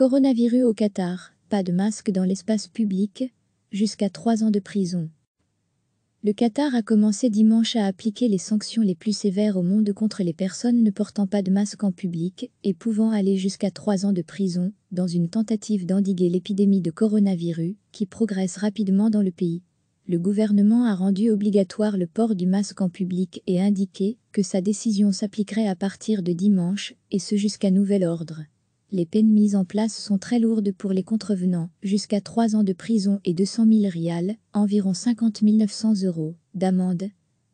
Coronavirus au Qatar, pas de masque dans l'espace public, jusqu'à trois ans de prison. Le Qatar a commencé dimanche à appliquer les sanctions les plus sévères au monde contre les personnes ne portant pas de masque en public et pouvant aller jusqu'à trois ans de prison dans une tentative d'endiguer l'épidémie de coronavirus qui progresse rapidement dans le pays. Le gouvernement a rendu obligatoire le port du masque en public et indiqué que sa décision s'appliquerait à partir de dimanche et ce jusqu'à nouvel ordre. Les peines mises en place sont très lourdes pour les contrevenants, jusqu'à 3 ans de prison et 200 000 rials, environ 50 900 euros, d'amende.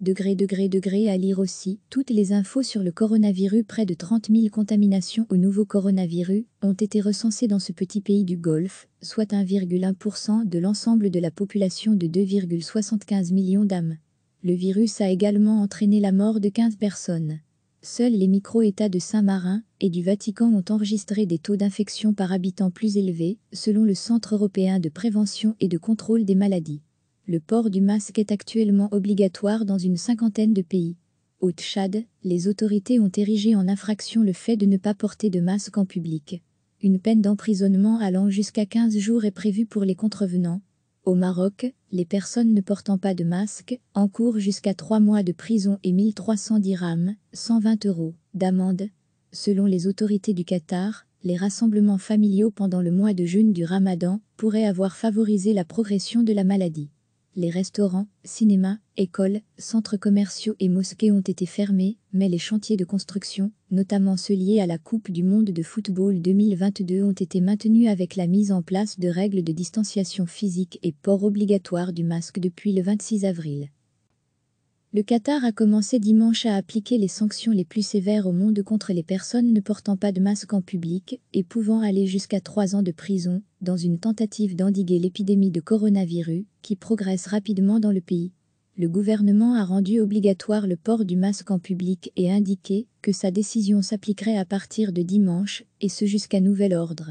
Degré, degré, degré à lire aussi, toutes les infos sur le coronavirus, près de 30 000 contaminations au nouveau coronavirus ont été recensées dans ce petit pays du Golfe, soit 1,1% de l'ensemble de la population de 2,75 millions d'âmes. Le virus a également entraîné la mort de 15 personnes. Seuls les micro-États de Saint-Marin et du Vatican ont enregistré des taux d'infection par habitant plus élevés, selon le Centre européen de prévention et de contrôle des maladies. Le port du masque est actuellement obligatoire dans une cinquantaine de pays. Au Tchad, les autorités ont érigé en infraction le fait de ne pas porter de masque en public. Une peine d'emprisonnement allant jusqu'à 15 jours est prévue pour les contrevenants. Au Maroc, les personnes ne portant pas de masque encourent jusqu'à trois mois de prison et 1300 dirhams, 120 euros, d'amende. Selon les autorités du Qatar, les rassemblements familiaux pendant le mois de jeûne du ramadan pourraient avoir favorisé la progression de la maladie. Les restaurants, cinémas, écoles, centres commerciaux et mosquées ont été fermés, mais les chantiers de construction, notamment ceux liés à la Coupe du monde de football 2022 ont été maintenus avec la mise en place de règles de distanciation physique et port obligatoire du masque depuis le 26 avril. Le Qatar a commencé dimanche à appliquer les sanctions les plus sévères au monde contre les personnes ne portant pas de masque en public et pouvant aller jusqu'à trois ans de prison dans une tentative d'endiguer l'épidémie de coronavirus qui progresse rapidement dans le pays. Le gouvernement a rendu obligatoire le port du masque en public et indiqué que sa décision s'appliquerait à partir de dimanche et ce jusqu'à nouvel ordre.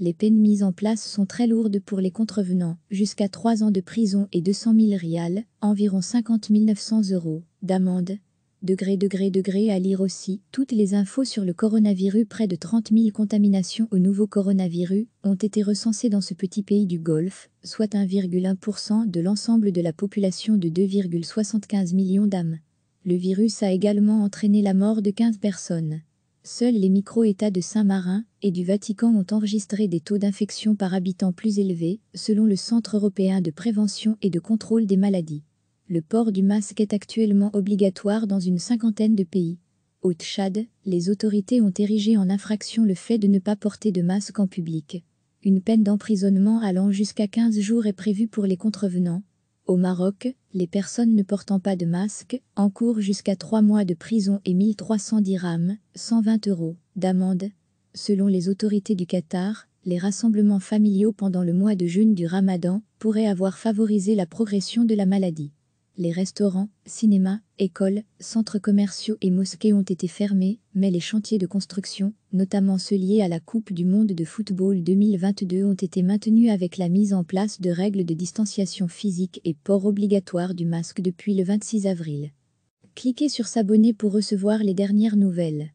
Les peines mises en place sont très lourdes pour les contrevenants, jusqu'à 3 ans de prison et 200 000 rials, environ 50 900 euros, d'amende. Degré, degré, degré à lire aussi. Toutes les infos sur le coronavirus, près de 30 000 contaminations au nouveau coronavirus ont été recensées dans ce petit pays du Golfe, soit 1,1% de l'ensemble de la population de 2,75 millions d'âmes. Le virus a également entraîné la mort de 15 personnes. Seuls les micro-États de Saint-Marin, et du Vatican ont enregistré des taux d'infection par habitant plus élevés, selon le Centre européen de prévention et de contrôle des maladies. Le port du masque est actuellement obligatoire dans une cinquantaine de pays. Au Tchad, les autorités ont érigé en infraction le fait de ne pas porter de masque en public. Une peine d'emprisonnement allant jusqu'à 15 jours est prévue pour les contrevenants. Au Maroc, les personnes ne portant pas de masque encourent jusqu'à 3 mois de prison et 1300 dirhams, 120 euros, d'amende, Selon les autorités du Qatar, les rassemblements familiaux pendant le mois de jeûne du Ramadan pourraient avoir favorisé la progression de la maladie. Les restaurants, cinémas, écoles, centres commerciaux et mosquées ont été fermés, mais les chantiers de construction, notamment ceux liés à la Coupe du monde de football 2022, ont été maintenus avec la mise en place de règles de distanciation physique et port obligatoire du masque depuis le 26 avril. Cliquez sur s'abonner pour recevoir les dernières nouvelles.